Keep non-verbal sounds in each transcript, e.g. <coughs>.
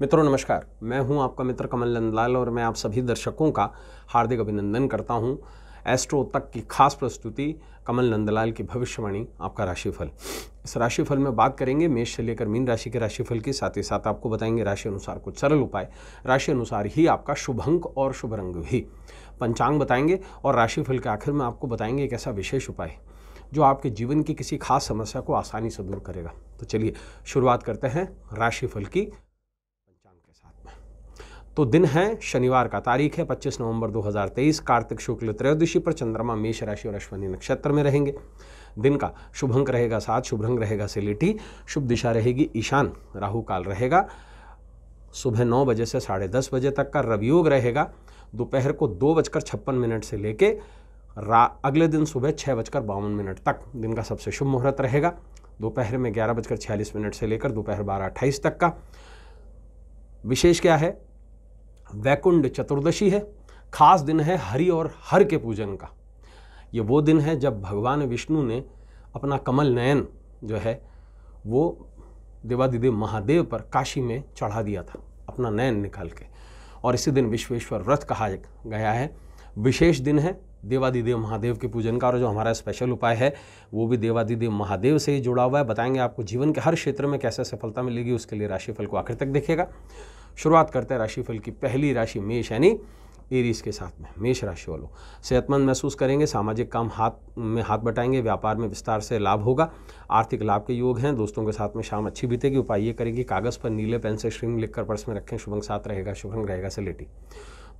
मित्रों नमस्कार मैं हूं आपका मित्र कमल नंदलाल और मैं आप सभी दर्शकों का हार्दिक अभिनंदन करता हूं एस्ट्रो तक की खास प्रस्तुति कमल नंदलाल की भविष्यवाणी आपका राशिफल इस राशिफल में बात करेंगे मेष से लेकर मीन राशि के राशिफल के साथ ही साथ आपको बताएंगे राशि अनुसार कुछ सरल उपाय राशि अनुसार ही आपका शुभ अंक और शुभ रंग भी पंचांग बताएंगे और राशिफल के आखिर में आपको बताएंगे एक ऐसा विशेष उपाय जो आपके जीवन की किसी खास समस्या को आसानी से दूर करेगा तो चलिए शुरुआत करते हैं राशिफल की शाम के साथ में तो दिन है शनिवार का तारीख है 25 नवंबर 2023 कार्तिक शुक्ल त्रयोदशी पर चंद्रमा मेष राशि और अश्वनी नक्षत्र में रहेंगे दिन का शुभ अंक रहेगा सात शुभ रंग रहेगा सिलिटी शुभ दिशा रहेगी ईशान राहु काल रहेगा सुबह नौ बजे से साढ़े दस बजे तक का रवियोग रहेगा दोपहर को दो बजकर छप्पन मिनट से लेके रा अगले दिन सुबह छः बजकर बावन मिनट तक दिन का सबसे शुभ मुहूर्त रहेगा दोपहर में ग्यारह बजकर छियालीस मिनट से लेकर दोपहर बारह अट्ठाईस तक का विशेष क्या है वैकुंड चतुर्दशी है खास दिन है हरि और हर के पूजन का ये वो दिन है जब भगवान विष्णु ने अपना कमल नयन जो है वो देवादिदेव महादेव पर काशी में चढ़ा दिया था अपना नयन निकाल के और इसी दिन विश्वेश्वर व्रत कहा गया है विशेष दिन है देवादिदेव महादेव के पूजन का और जो हमारा स्पेशल उपाय है वो भी देवादिदेव महादेव से ही जुड़ा हुआ है बताएंगे आपको जीवन के हर क्षेत्र में कैसे सफलता मिलेगी उसके लिए राशिफल को आखिर तक देखेगा शुरुआत करते हैं राशिफल की पहली राशि मेष यानी एरीज के साथ में मेष राशि वालों सेहतमंद महसूस करेंगे सामाजिक काम हाथ में हाथ बटाएंगे व्यापार में विस्तार से लाभ होगा आर्थिक लाभ के योग हैं दोस्तों के साथ में शाम अच्छी बीतेगी उपाय ये करेंगे कागज़ पर नीले पेन से श्रिंग लिखकर पर्स में रखें शुभंग साथ रहेगा शुभंग रहेगा से लेटी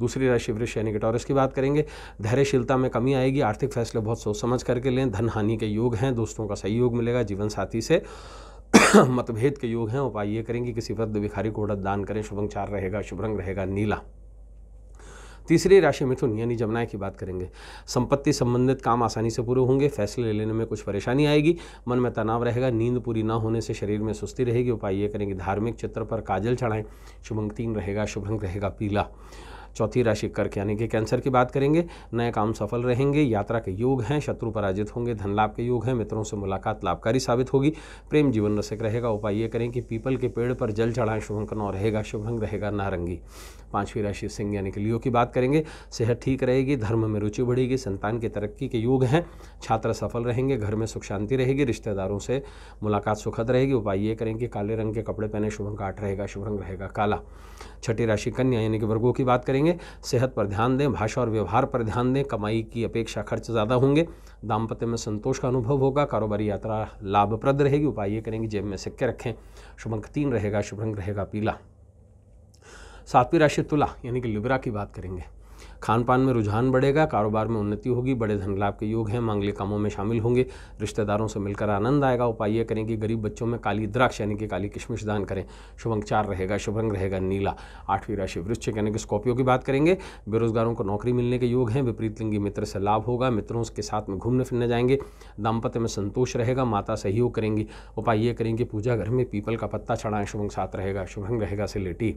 दूसरी राशि वृक्ष यानी कि टॉरस की बात करेंगे धैर्यशीलता में कमी आएगी आर्थिक फैसले बहुत सोच समझ करके लें धन हानि के योग हैं दोस्तों का सहयोग मिलेगा जीवन साथी से <coughs> मतभेद के योग हैं उपाय ये करेंगे किसी वृद्ध भिखारी को उड़द दान करें चार रहेगा शुभ रंग रहेगा नीला तीसरी राशि मिथुन यानी जमुना की बात करेंगे संपत्ति संबंधित काम आसानी से पूरे होंगे फैसले लेने में कुछ परेशानी आएगी मन में तनाव रहेगा नींद पूरी ना होने से शरीर में सुस्ती रहेगी उपाय ये करेंगे धार्मिक चित्र पर काजल चढ़ाएं शुभंग तीन रहेगा शुभ रंग रहेगा पीला चौथी राशि कर्क यानी कि कैंसर की बात करेंगे नए काम सफल रहेंगे यात्रा के योग हैं शत्रु पराजित होंगे धन लाभ के योग हैं मित्रों से मुलाकात लाभकारी साबित होगी प्रेम जीवन रसिक रहेगा उपाय ये करें कि पीपल के पेड़ पर जल चढ़ाएं शुभंक नौ रहेगा शुभ रंग रहेगा नारंगी पांचवी राशि सिंह यानी कि लियो की बात करेंगे सेहत ठीक रहेगी धर्म में रुचि बढ़ेगी संतान की तरक्की के योग हैं छात्र सफल रहेंगे घर में सुख शांति रहेगी रिश्तेदारों से मुलाकात सुखद रहेगी उपाय ये करें कि काले रंग के कपड़े पहने शुभंक आठ रहेगा शुभ रंग रहेगा काला छठी राशि कन्या यानी कि वर्गों की बात करेंगे करेंगे सेहत पर ध्यान दें भाषा और व्यवहार पर ध्यान दें कमाई की अपेक्षा खर्च ज़्यादा होंगे दाम्पत्य में संतोष का अनुभव होगा कारोबारी यात्रा लाभप्रद रहेगी उपाय ये करेंगे जेब में सिक्के रखें शुभ अंक तीन रहेगा शुभ रंग रहेगा पीला सातवीं राशि तुला यानी कि लिब्रा की बात करेंगे खान पान में रुझान बढ़ेगा कारोबार में उन्नति होगी बड़े धन लाभ के योग हैं मांगलिक कामों में शामिल होंगे रिश्तेदारों से मिलकर आनंद आएगा उपाय करें कि गरीब बच्चों में काली द्राक्ष यानी कि काली किशमिश दान करें शुभ अंक चार रहेगा शुभ रहेगा नीला आठवीं राशि वृश्चिक यानी कि स्कॉर्पियो की बात करेंगे बेरोजगारों को नौकरी मिलने के योग हैं विपरीत लिंगी मित्र से लाभ होगा मित्रों के साथ में घूमने फिरने जाएंगे दाम्पत्य में संतोष रहेगा माता सहयोग करेंगी उपाय ये करेंगे पूजा घर में पीपल का पत्ता चढ़ाएं शुभ अंक साथ रहेगा शुभ रंग रहेगा सिलेटी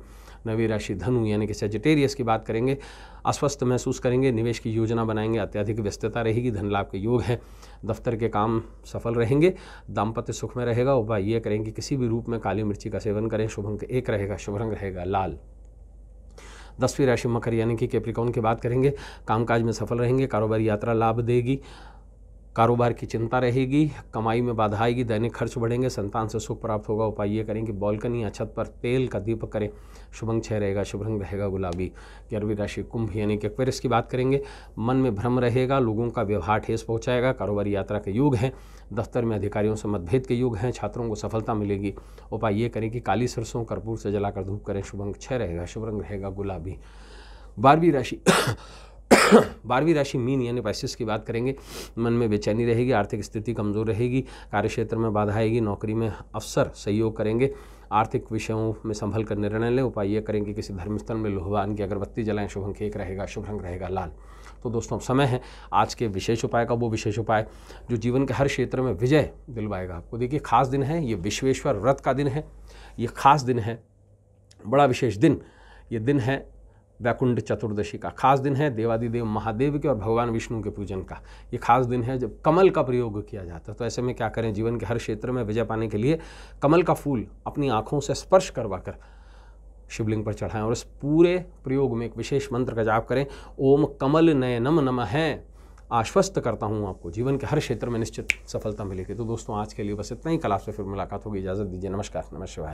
नवी राशि धनु यानी कि सेजिटेरियस की बात करेंगे अस्वस्थ महसूस करेंगे निवेश की योजना बनाएंगे अत्यधिक व्यस्तता रहेगी धन लाभ के योग हैं दफ्तर के काम सफल रहेंगे दाम्पत्य सुख में रहेगा उपाय ये करें कि किसी भी रूप में काली मिर्ची का सेवन करें शुभ अंक एक रहेगा शुभ रंग रहेगा लाल दसवीं राशि मकर यानी कि केप्रिकोन की बात करेंगे कामकाज में सफल रहेंगे कारोबारी यात्रा लाभ देगी कारोबार की चिंता रहेगी कमाई में बाधा आएगी दैनिक खर्च बढ़ेंगे संतान से सुख प्राप्त होगा उपाय ये करें कि बॉलकनी या छत पर तेल का दीपक करें शुभंग छह रहेगा शुभ रंग रहेगा गुलाबी ग्यारहवीं राशि कुंभ यानी कि पेरिस की बात करेंगे मन में भ्रम रहेगा लोगों का व्यवहार ठेस पहुँचाएगा कारोबारी यात्रा के युग हैं दफ्तर में अधिकारियों से मतभेद के युग हैं छात्रों को सफलता मिलेगी उपाय ये करें कि काली सरसों कर्पूर से जलाकर धूप करें शुभंग छह रहेगा शुभ रंग रहेगा गुलाबी बारहवीं राशि बारहवीं राशि मीन यानी पैसिस की बात करेंगे मन में बेचैनी रहेगी आर्थिक स्थिति कमज़ोर रहेगी कार्य क्षेत्र में बाधा आएगी नौकरी में अवसर सहयोग करेंगे आर्थिक विषयों में संभल कर निर्णय लें उपाय ये करेंगे कि किसी धर्मस्थल में लोहवान की अगरबत्ती जलाएं शुभ अंक एक रहेगा शुभ रंग रहेगा लाल तो दोस्तों समय है आज के विशेष उपाय का वो विशेष उपाय जो जीवन के हर क्षेत्र में विजय दिलवाएगा आपको देखिए खास दिन है ये विश्वेश्वर व्रत का दिन है ये खास दिन है बड़ा विशेष दिन ये दिन है वैकुंड चतुर्दशी का खास दिन है देवादिदेव महादेव के और भगवान विष्णु के पूजन का ये खास दिन है जब कमल का प्रयोग किया जाता है तो ऐसे में क्या करें जीवन के हर क्षेत्र में विजय पाने के लिए कमल का फूल अपनी आँखों से स्पर्श करवा कर शिवलिंग पर चढ़ाएं और इस पूरे प्रयोग में एक विशेष मंत्र का जाप करें ओम कमल नयनम नम है आश्वस्त करता हूँ आपको जीवन के हर क्षेत्र में निश्चित सफलता मिलेगी तो दोस्तों आज के लिए बस इतना ही कल आपसे फिर मुलाकात होगी इजाज़त दीजिए नमस्कार नमस्कार